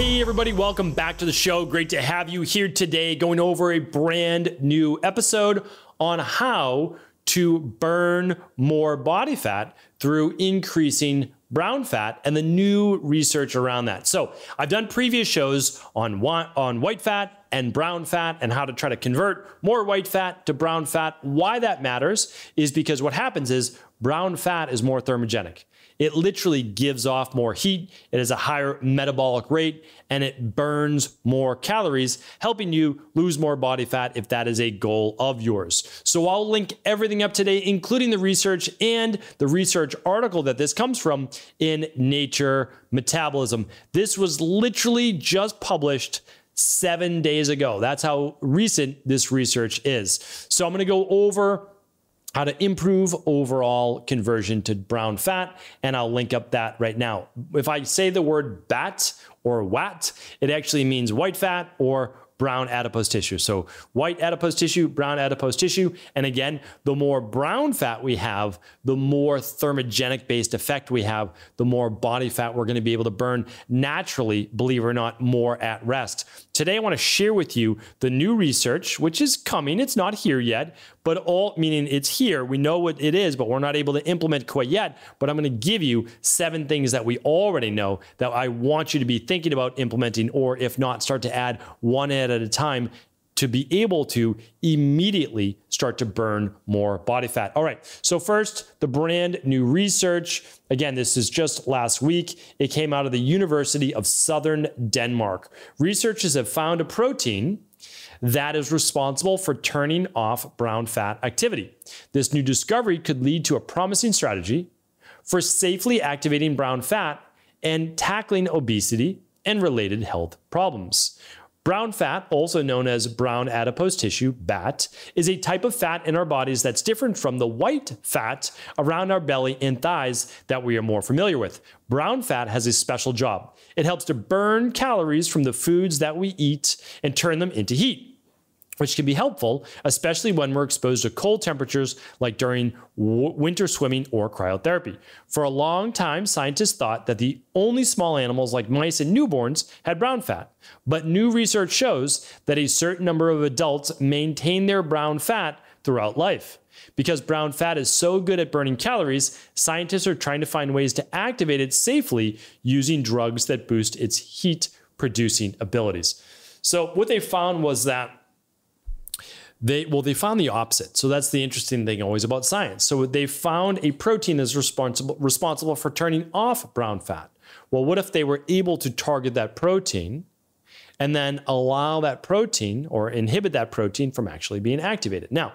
Hey, everybody, welcome back to the show. Great to have you here today, going over a brand new episode on how to burn more body fat through increasing brown fat and the new research around that. So, I've done previous shows on on white fat and brown fat and how to try to convert more white fat to brown fat. Why that matters is because what happens is brown fat is more thermogenic it literally gives off more heat, it has a higher metabolic rate, and it burns more calories, helping you lose more body fat if that is a goal of yours. So I'll link everything up today, including the research and the research article that this comes from in Nature Metabolism. This was literally just published seven days ago. That's how recent this research is. So I'm going to go over how to improve overall conversion to brown fat. And I'll link up that right now. If I say the word BAT or WAT, it actually means white fat or brown adipose tissue. So white adipose tissue, brown adipose tissue. And again, the more brown fat we have, the more thermogenic based effect we have, the more body fat we're going to be able to burn naturally, believe it or not, more at rest. Today, I want to share with you the new research, which is coming. It's not here yet, but all meaning it's here. We know what it is, but we're not able to implement quite yet. But I'm going to give you seven things that we already know that I want you to be thinking about implementing, or if not, start to add one ad at a time to be able to immediately start to burn more body fat. All right, so first, the brand new research. Again, this is just last week. It came out of the University of Southern Denmark. Researchers have found a protein that is responsible for turning off brown fat activity. This new discovery could lead to a promising strategy for safely activating brown fat and tackling obesity and related health problems. Brown fat, also known as brown adipose tissue, BAT, is a type of fat in our bodies that's different from the white fat around our belly and thighs that we are more familiar with. Brown fat has a special job. It helps to burn calories from the foods that we eat and turn them into heat which can be helpful, especially when we're exposed to cold temperatures like during winter swimming or cryotherapy. For a long time, scientists thought that the only small animals like mice and newborns had brown fat. But new research shows that a certain number of adults maintain their brown fat throughout life. Because brown fat is so good at burning calories, scientists are trying to find ways to activate it safely using drugs that boost its heat producing abilities. So, what they found was that they well, they found the opposite. So that's the interesting thing always about science. So they found a protein is responsible responsible for turning off brown fat. Well, what if they were able to target that protein and then allow that protein or inhibit that protein from actually being activated? Now,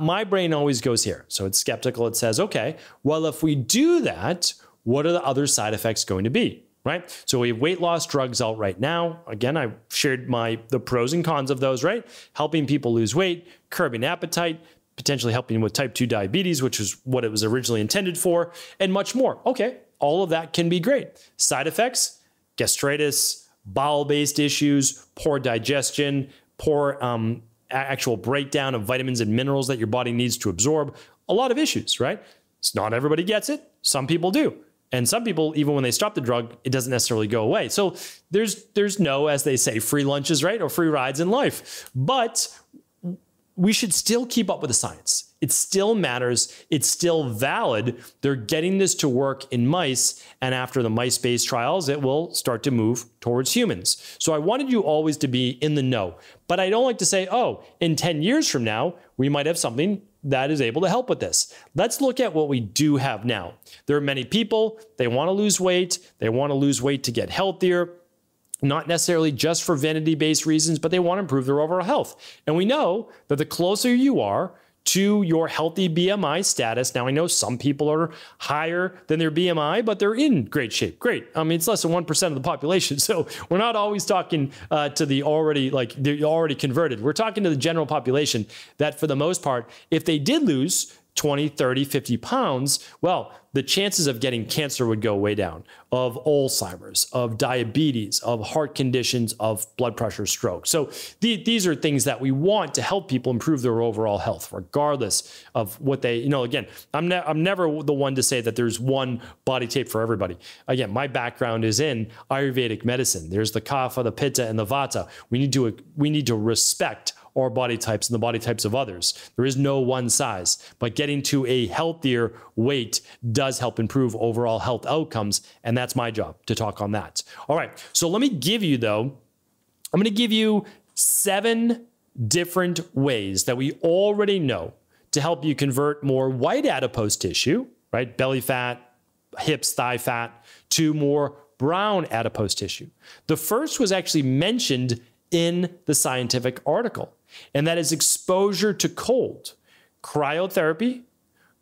my brain always goes here. So it's skeptical. It says, okay, well, if we do that, what are the other side effects going to be? right? So we have weight loss drugs out right now. Again, I shared my the pros and cons of those, right? Helping people lose weight, curbing appetite, potentially helping with type 2 diabetes, which is what it was originally intended for, and much more. Okay, all of that can be great. Side effects, gastritis, bowel-based issues, poor digestion, poor um, actual breakdown of vitamins and minerals that your body needs to absorb, a lot of issues, right? It's not everybody gets it. Some people do. And some people, even when they stop the drug, it doesn't necessarily go away. So there's there's no, as they say, free lunches, right, or free rides in life. But we should still keep up with the science. It still matters. It's still valid. They're getting this to work in mice. And after the mice based trials, it will start to move towards humans. So I wanted you always to be in the know. But I don't like to say, oh, in 10 years from now, we might have something that is able to help with this. Let's look at what we do have now. There are many people, they want to lose weight, they want to lose weight to get healthier, not necessarily just for vanity based reasons, but they want to improve their overall health. And we know that the closer you are to your healthy BMI status. Now, I know some people are higher than their BMI, but they're in great shape. Great. I mean, it's less than 1% of the population. So we're not always talking uh, to the already, like, they're already converted. We're talking to the general population that, for the most part, if they did lose, 20, 30, 50 pounds, well, the chances of getting cancer would go way down, of Alzheimer's, of diabetes, of heart conditions, of blood pressure, stroke. So the, these are things that we want to help people improve their overall health, regardless of what they, you know, again, I'm, ne I'm never the one to say that there's one body tape for everybody. Again, my background is in Ayurvedic medicine. There's the kapha, the pitta, and the vata. We need to, we need to respect or body types and the body types of others. There is no one size, but getting to a healthier weight does help improve overall health outcomes. And that's my job to talk on that. All right. So let me give you, though, I'm going to give you seven different ways that we already know to help you convert more white adipose tissue, right? Belly fat, hips, thigh fat, to more brown adipose tissue. The first was actually mentioned in the scientific article and that is exposure to cold, cryotherapy,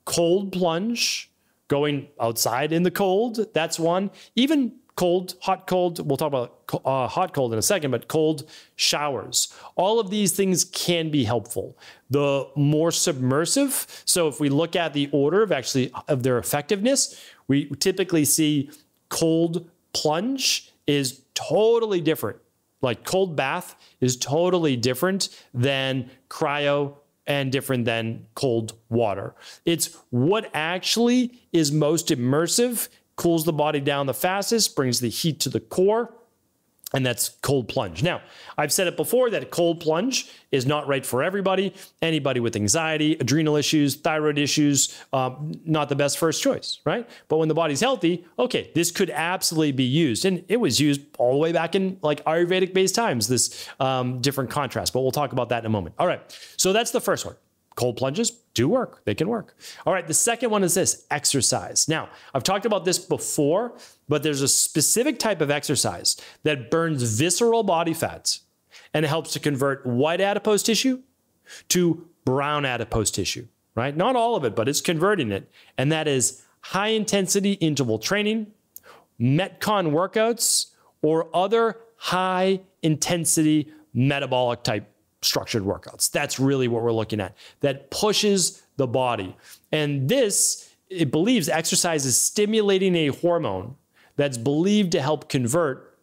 cold plunge, going outside in the cold. That's one. Even cold, hot, cold. We'll talk about uh, hot, cold in a second, but cold showers. All of these things can be helpful. The more submersive. So if we look at the order of actually of their effectiveness, we typically see cold plunge is totally different like cold bath is totally different than cryo and different than cold water. It's what actually is most immersive, cools the body down the fastest, brings the heat to the core and that's cold plunge. Now, I've said it before that cold plunge is not right for everybody. Anybody with anxiety, adrenal issues, thyroid issues, um, not the best first choice, right? But when the body's healthy, okay, this could absolutely be used, and it was used all the way back in like Ayurvedic-based times. This um, different contrast, but we'll talk about that in a moment. All right, so that's the first one cold plunges do work. They can work. All right, the second one is this exercise. Now, I've talked about this before, but there's a specific type of exercise that burns visceral body fats and helps to convert white adipose tissue to brown adipose tissue, right? Not all of it, but it's converting it. And that is high intensity interval training, Metcon workouts, or other high intensity metabolic type structured workouts. That's really what we're looking at that pushes the body. And this, it believes exercise is stimulating a hormone that's believed to help convert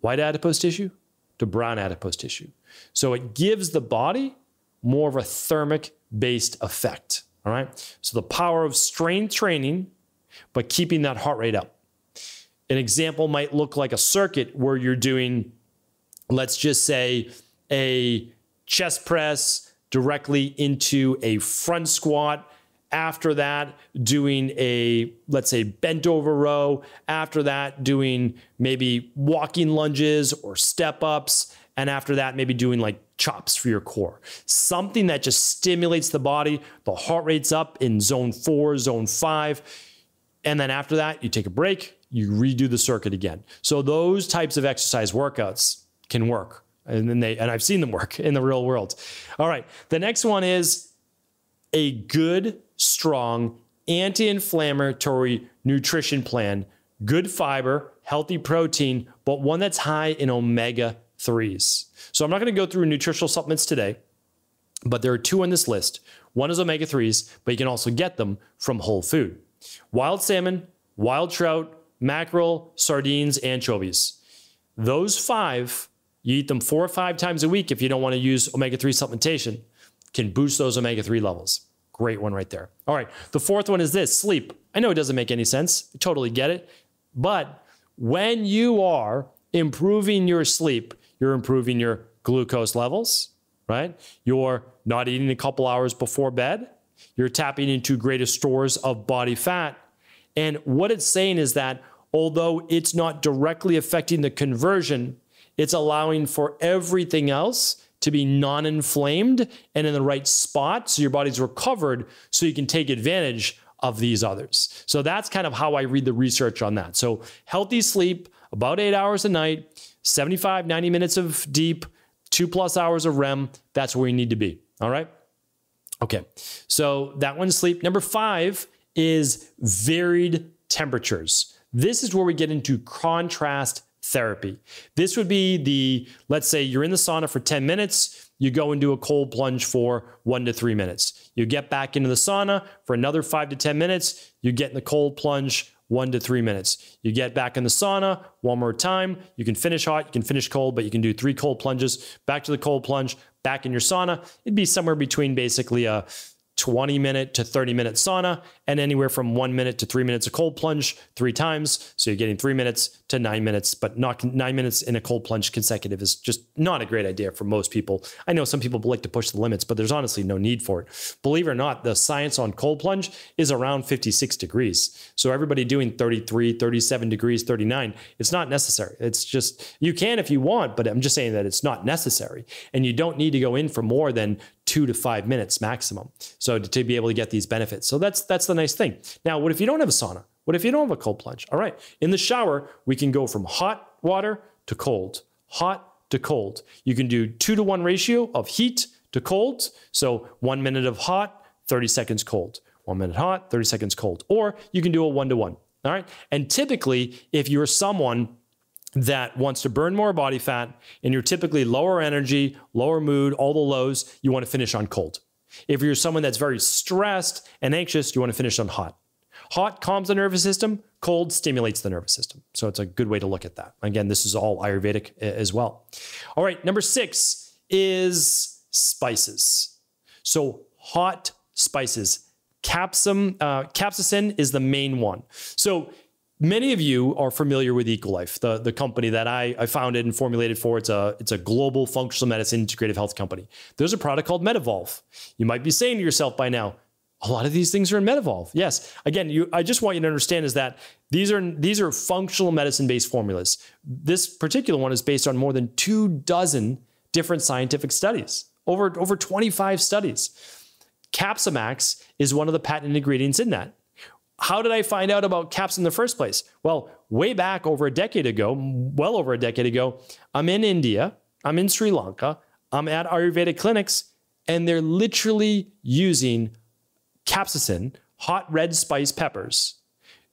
white adipose tissue to brown adipose tissue. So it gives the body more of a thermic based effect. All right. So the power of strength training, but keeping that heart rate up. An example might look like a circuit where you're doing, let's just say, a chest press directly into a front squat. After that, doing a, let's say, bent over row. After that, doing maybe walking lunges or step ups. And after that, maybe doing like chops for your core. Something that just stimulates the body. The heart rate's up in zone four, zone five. And then after that, you take a break, you redo the circuit again. So those types of exercise workouts can work and then they and I've seen them work in the real world. All right, the next one is a good, strong anti-inflammatory nutrition plan. Good fiber, healthy protein, but one that's high in omega 3s. So I'm not going to go through nutritional supplements today, but there are two on this list. One is omega 3s, but you can also get them from whole food. Wild salmon, wild trout, mackerel, sardines, anchovies. Those five you eat them four or five times a week if you don't want to use omega 3 supplementation, can boost those omega 3 levels. Great one right there. All right. The fourth one is this sleep. I know it doesn't make any sense. I totally get it. But when you are improving your sleep, you're improving your glucose levels, right? You're not eating a couple hours before bed. You're tapping into greater stores of body fat. And what it's saying is that although it's not directly affecting the conversion, it's allowing for everything else to be non inflamed and in the right spot so your body's recovered so you can take advantage of these others. So that's kind of how I read the research on that. So healthy sleep, about eight hours a night, 75, 90 minutes of deep, two plus hours of REM. That's where you need to be. All right. Okay. So that one's sleep. Number five is varied temperatures. This is where we get into contrast therapy. This would be the, let's say you're in the sauna for 10 minutes, you go and do a cold plunge for one to three minutes. You get back into the sauna for another five to 10 minutes, you get in the cold plunge one to three minutes. You get back in the sauna one more time. You can finish hot, you can finish cold, but you can do three cold plunges, back to the cold plunge, back in your sauna. It'd be somewhere between basically a 20 minute to 30 minute sauna and anywhere from one minute to three minutes of cold plunge three times. So you're getting three minutes to nine minutes, but not nine minutes in a cold plunge consecutive is just not a great idea for most people. I know some people like to push the limits, but there's honestly no need for it. Believe it or not, the science on cold plunge is around 56 degrees. So everybody doing 33, 37 degrees, 39, it's not necessary. It's just, you can if you want, but I'm just saying that it's not necessary. And you don't need to go in for more than two to five minutes maximum. So to, to be able to get these benefits. So that's that's the nice thing. Now, what if you don't have a sauna? What if you don't have a cold plunge? All right. In the shower, we can go from hot water to cold, hot to cold. You can do two to one ratio of heat to cold. So one minute of hot, 30 seconds cold. One minute hot, 30 seconds cold. Or you can do a one to one. All right. And typically, if you're someone that wants to burn more body fat and you're typically lower energy, lower mood, all the lows, you want to finish on cold. If you're someone that's very stressed and anxious, you want to finish on hot. Hot calms the nervous system, cold stimulates the nervous system. So it's a good way to look at that. Again, this is all Ayurvedic as well. All right, number six is spices. So hot spices. Capsum, uh, capsaicin is the main one. So many of you are familiar with EcoLife, the, the company that I, I founded and formulated for. It's a, it's a global functional medicine integrative health company. There's a product called Metavolve. You might be saying to yourself by now, a lot of these things are in Metavolve. Yes. Again, you, I just want you to understand is that these are these are functional medicine based formulas. This particular one is based on more than two dozen different scientific studies, over over 25 studies. Capsimax is one of the patent ingredients in that how did I find out about caps in the first place? Well, way back over a decade ago, well over a decade ago, I'm in India, I'm in Sri Lanka, I'm at Ayurveda clinics, and they're literally using capsaicin, hot red spice peppers,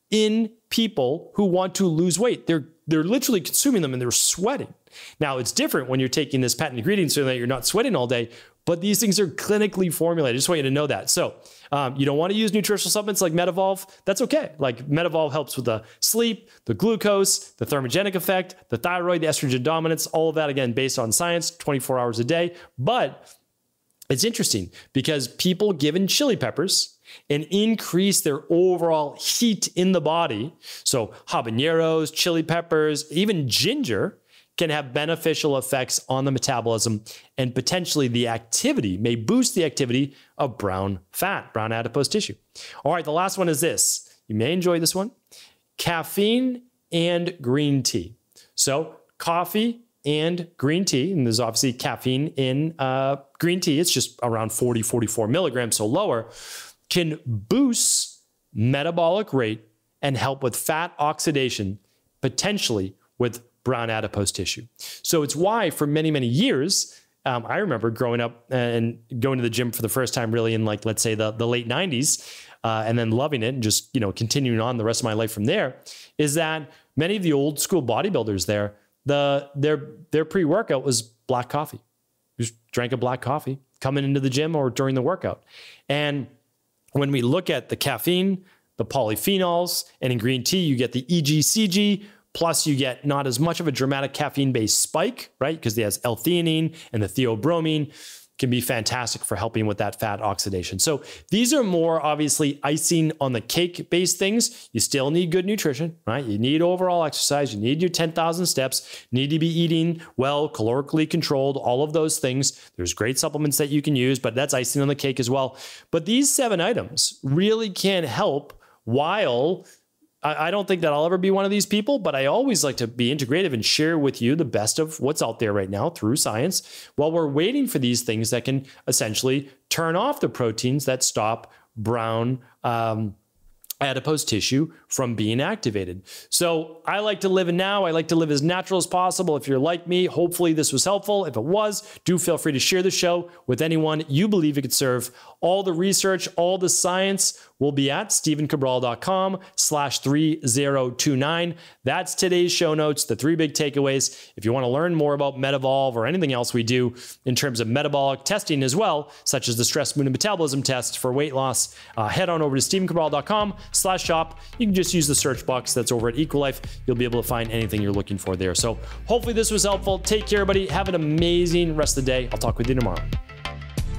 in people who want to lose weight. They're they're literally consuming them and they're sweating. Now it's different when you're taking this patent ingredient so that you're not sweating all day, but these things are clinically formulated. I just want you to know that. So um, you don't want to use nutritional supplements like Metavolve. That's okay. Like Metavolve helps with the sleep, the glucose, the thermogenic effect, the thyroid, the estrogen dominance, all of that, again, based on science, 24 hours a day. But it's interesting because people given chili peppers and increase their overall heat in the body. So, habaneros, chili peppers, even ginger can have beneficial effects on the metabolism and potentially the activity may boost the activity of brown fat, brown adipose tissue. All right, the last one is this. You may enjoy this one caffeine and green tea. So, coffee and green tea, and there's obviously caffeine in uh, green tea, it's just around 40, 44 milligrams, so lower, can boost metabolic rate and help with fat oxidation, potentially with brown adipose tissue. So it's why for many, many years, um, I remember growing up and going to the gym for the first time really in like, let's say the, the late 90s, uh, and then loving it and just, you know, continuing on the rest of my life from there, is that many of the old school bodybuilders there, the their their pre-workout was black coffee. Just drank a black coffee coming into the gym or during the workout. And when we look at the caffeine, the polyphenols, and in green tea, you get the EGCG, Plus, you get not as much of a dramatic caffeine based spike, right? Because it has L theanine and the theobromine can be fantastic for helping with that fat oxidation. So these are more obviously icing on the cake based things. You still need good nutrition, right? You need overall exercise, you need your 10,000 steps, need to be eating well, calorically controlled, all of those things. There's great supplements that you can use, but that's icing on the cake as well. But these seven items really can help while I, I don't think that I'll ever be one of these people, but I always like to be integrative and share with you the best of what's out there right now through science while we're waiting for these things that can essentially turn off the proteins that stop brown. Um, adipose tissue from being activated. So I like to live in now. I like to live as natural as possible. If you're like me, hopefully this was helpful. If it was, do feel free to share the show with anyone you believe it could serve. All the research, all the science will be at stephencabral.com slash 3029. That's today's show notes, the three big takeaways. If you want to learn more about MetaVolve or anything else we do in terms of metabolic testing as well, such as the stress, mood, and metabolism test for weight loss, uh, head on over to stephencabral.com slash shop. You can just use the search box that's over at Life. You'll be able to find anything you're looking for there. So hopefully this was helpful. Take care, everybody. Have an amazing rest of the day. I'll talk with you tomorrow.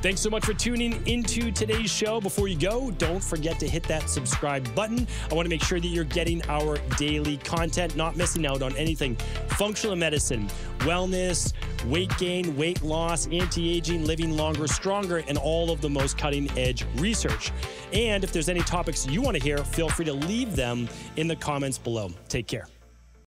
Thanks so much for tuning into today's show. Before you go, don't forget to hit that subscribe button. I want to make sure that you're getting our daily content, not missing out on anything functional medicine, wellness, weight gain, weight loss, anti aging, living longer, stronger, and all of the most cutting edge research. And if there's any topics you want to hear, feel free to leave them in the comments below. Take care.